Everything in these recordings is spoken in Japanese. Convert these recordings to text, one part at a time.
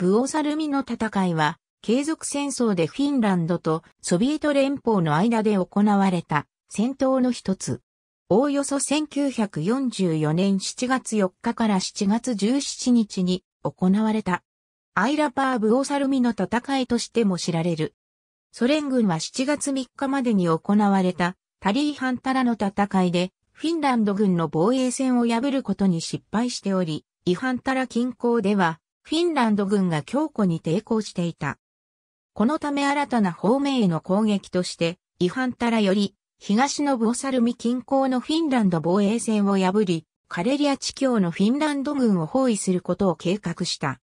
ブオサルミの戦いは、継続戦争でフィンランドとソビエト連邦の間で行われた戦闘の一つ。おおよそ1944年7月4日から7月17日に行われた。アイラパー・ブオサルミの戦いとしても知られる。ソ連軍は7月3日までに行われたタリーハンタラの戦いでフィンランド軍の防衛線を破ることに失敗しており、イハンタラ近郊ではフィンランド軍が強固に抵抗していた。このため新たな方面への攻撃として、違反たらより、東のボサルミ近郊のフィンランド防衛線を破り、カレリア地境のフィンランド軍を包囲することを計画した。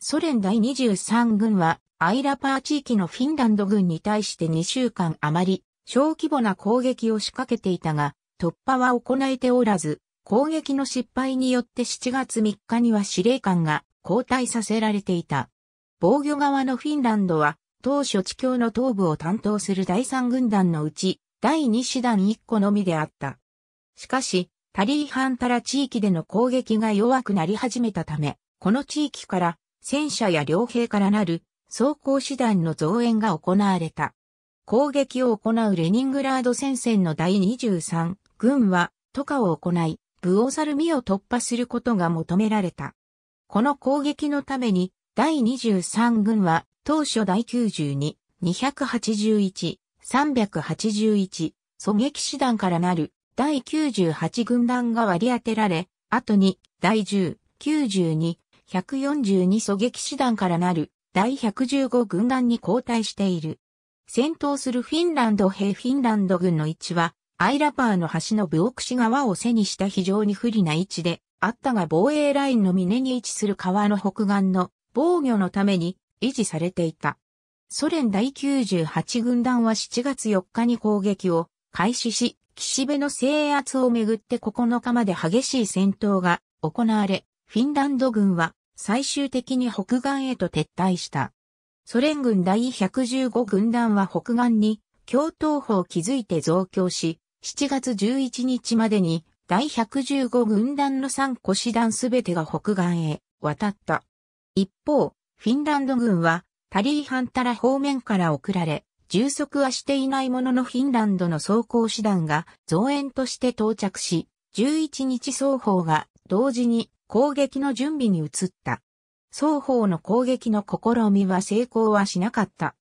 ソ連第23軍は、アイラパー地域のフィンランド軍に対して2週間余り、小規模な攻撃を仕掛けていたが、突破は行えておらず、攻撃の失敗によって7月3日には司令官が交代させられていた。防御側のフィンランドは、当初地境の東部を担当する第三軍団のうち、第二師団1個のみであった。しかし、タリーハンタラ地域での攻撃が弱くなり始めたため、この地域から戦車や両兵からなる装甲師団の増援が行われた。攻撃を行うレニングラード戦線の第23軍は、渡河を行い、ブオサルミを突破することが求められた。この攻撃のために、第23軍は、当初第92、281、381、狙撃師団からなる、第98軍団が割り当てられ、後に、第10、92、142狙撃師団からなる、第115軍団に交代している。戦闘するフィンランド兵フィンランド軍の位置は、アイラパーの橋のブオクシ川を背にした非常に不利な位置で、あったが防衛ラインの峰に位置する川の北岸の防御のために維持されていた。ソ連第98軍団は7月4日に攻撃を開始し、岸辺の制圧をめぐって9日まで激しい戦闘が行われ、フィンランド軍は最終的に北岸へと撤退した。ソ連軍第115軍団は北岸に共闘法を築いて増強し、7月11日までに第115軍団の3個師団すべてが北岸へ渡った。一方、フィンランド軍はタリーハンタラ方面から送られ、充足はしていないもののフィンランドの装甲師団が増援として到着し、11日双方が同時に攻撃の準備に移った。双方の攻撃の試みは成功はしなかった。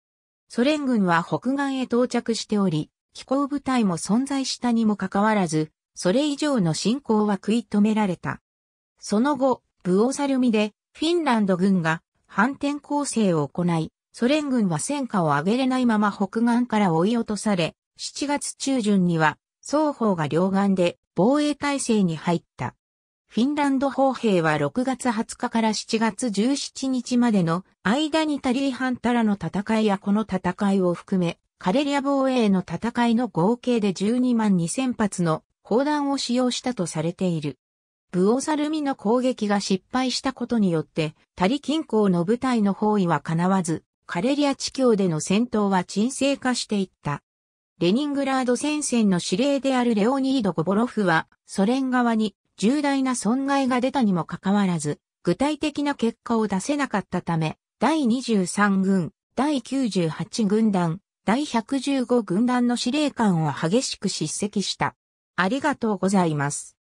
ソ連軍は北岸へ到着しており、飛行部隊も存在したにもかかわらず、それ以上の侵攻は食い止められた。その後、ブオサルミで、フィンランド軍が反転攻勢を行い、ソ連軍は戦果を上げれないまま北岸から追い落とされ、7月中旬には、双方が両岸で防衛体制に入った。フィンランド砲兵は6月20日から7月17日までの間にタリーハンタラの戦いやこの戦いを含め、カレリア防衛の戦いの合計で12万2000発の砲弾を使用したとされている。ブオサルミの攻撃が失敗したことによって、タリ近郊の部隊の包囲は叶わず、カレリア地境での戦闘は沈静化していった。レニングラード戦線の司令であるレオニード・ゴボロフは、ソ連側に重大な損害が出たにもかかわらず、具体的な結果を出せなかったため、第23軍、第98軍団、第115軍団の司令官を激しく叱責した。ありがとうございます。